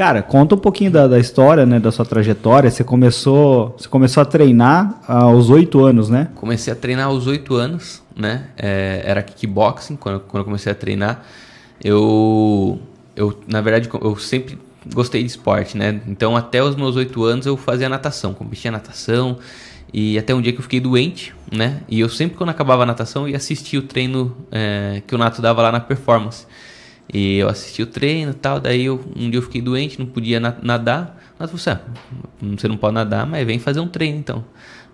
Cara, conta um pouquinho da, da, história, né, da sua trajetória. Você começou, você começou a treinar ah, aos oito anos, né? Comecei a treinar aos oito anos, né? É, era kickboxing quando, quando eu comecei a treinar. Eu, eu, na verdade, eu sempre gostei de esporte, né? Então, até os meus oito anos eu fazia natação, competia natação. E até um dia que eu fiquei doente, né? E eu sempre quando acabava a natação ia assistir o treino é, que o Nato dava lá na performance. E eu assisti o treino e tal. Daí eu, um dia eu fiquei doente, não podia na nadar. Mas você, assim, ah, você não pode nadar, mas vem fazer um treino então.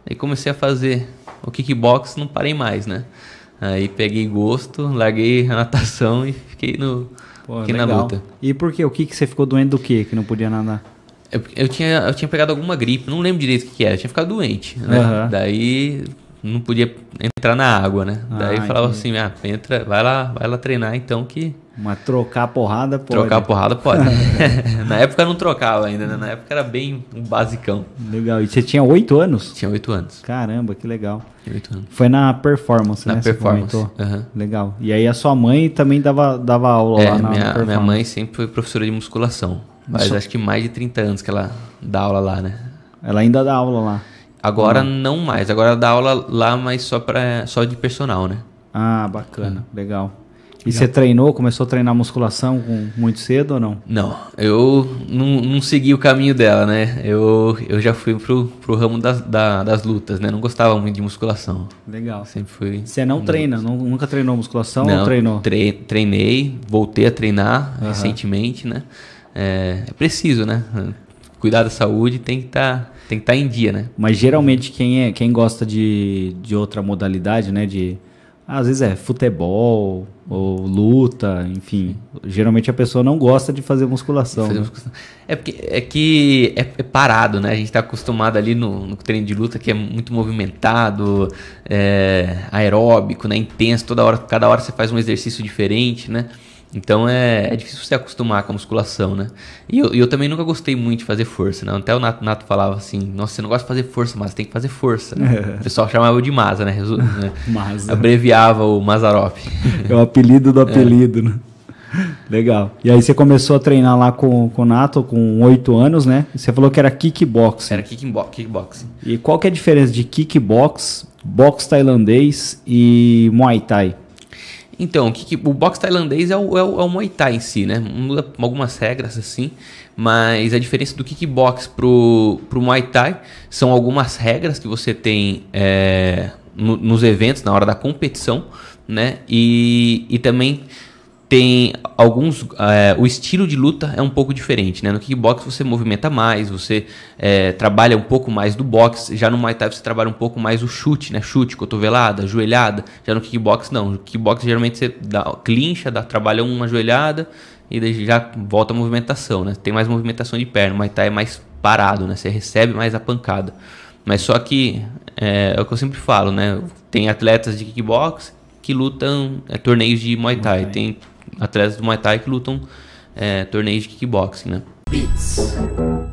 Aí comecei a fazer o kickbox, não parei mais, né? Aí peguei gosto, larguei a natação e fiquei no Pô, fiquei legal. na luta. E por quê? O que que você ficou doente do quê? Que não podia nadar? Eu, eu, tinha, eu tinha pegado alguma gripe, não lembro direito o que, que era, eu tinha ficado doente, né? Uhum. Daí não podia entrar na água, né? Daí ah, eu falava entendi. assim, ah, entra, vai lá, vai lá treinar então que mas trocar porrada pode. Trocar porrada pode. Na época não trocava ainda, né? Na época era bem um basicão. Legal. E você tinha oito anos? Tinha oito anos. Caramba, que legal. Foi na performance, na né? Na performance. Uhum. Legal. E aí a sua mãe também dava, dava aula é, lá na minha, Minha mãe sempre foi professora de musculação. Mas acho que mais de 30 anos que ela dá aula lá, né? Ela ainda dá aula lá. Agora não mais. Agora ela dá aula lá, mas só, pra, só de personal, né? Ah, bacana. Legal. E você treinou, começou a treinar musculação com, muito cedo ou não? Não, eu não, não, segui o caminho dela, né? Eu, eu já fui pro, pro ramo das, da, das lutas, né? Não gostava muito de musculação. Legal. Sempre fui. Você não treina? Não, nunca treinou musculação não, ou treinou? Tre treinei, voltei a treinar uhum. recentemente, né? É, é, preciso, né? Cuidar da saúde tem que estar. Tá tem que estar tá em dia, né? Mas geralmente quem é, quem gosta de, de outra modalidade, né, de às vezes é futebol ou luta, enfim. Geralmente a pessoa não gosta de fazer musculação. Fazer né? musculação. É porque é que é, é, parado, né? A gente está acostumado ali no, no, treino de luta que é muito movimentado, é, aeróbico, né? Intenso. Toda hora, cada hora você faz um exercício diferente, né? Então é, é difícil você acostumar com a musculação, né? E eu, eu também nunca gostei muito de fazer força, né? Até o Nato, Nato falava assim, nossa, você não gosta de fazer força, mas tem que fazer força. Né? É. O pessoal chamava de Maza, né? Resu né? Maza. Abreviava o Mazarop. É o apelido do é. apelido, é. né? Legal. E aí você começou a treinar lá com, com o Nato com oito anos, né? Você falou que era kickboxing. Era kickboxing. E qual que é a diferença de kickbox, boxe tailandês e muay thai? Então, o, que, o boxe tailandês é o, é, o, é o Muay Thai em si, né? Muda algumas regras assim, mas a diferença do kickbox pro, pro Muay Thai são algumas regras que você tem é, no, nos eventos, na hora da competição, né? E, e também tem alguns. É, o estilo de luta é um pouco diferente, né? No kickbox você movimenta mais, você é, trabalha um pouco mais do boxe, já no Muay Thai você trabalha um pouco mais o chute, né? Chute, cotovelada, joelhada. Já no kickbox não. No kickbox geralmente você dá, clincha, dá, trabalha uma joelhada e daí já volta a movimentação, né? Tem mais movimentação de perna. O Muay Thai é mais parado, né? Você recebe mais a pancada. Mas só que é, é o que eu sempre falo, né? Tem atletas de kickbox que lutam é, torneios de Muay Thai. Muay Thai. Tem atletas do Muay Thai que lutam é, torneios de kickboxing, né? Beats.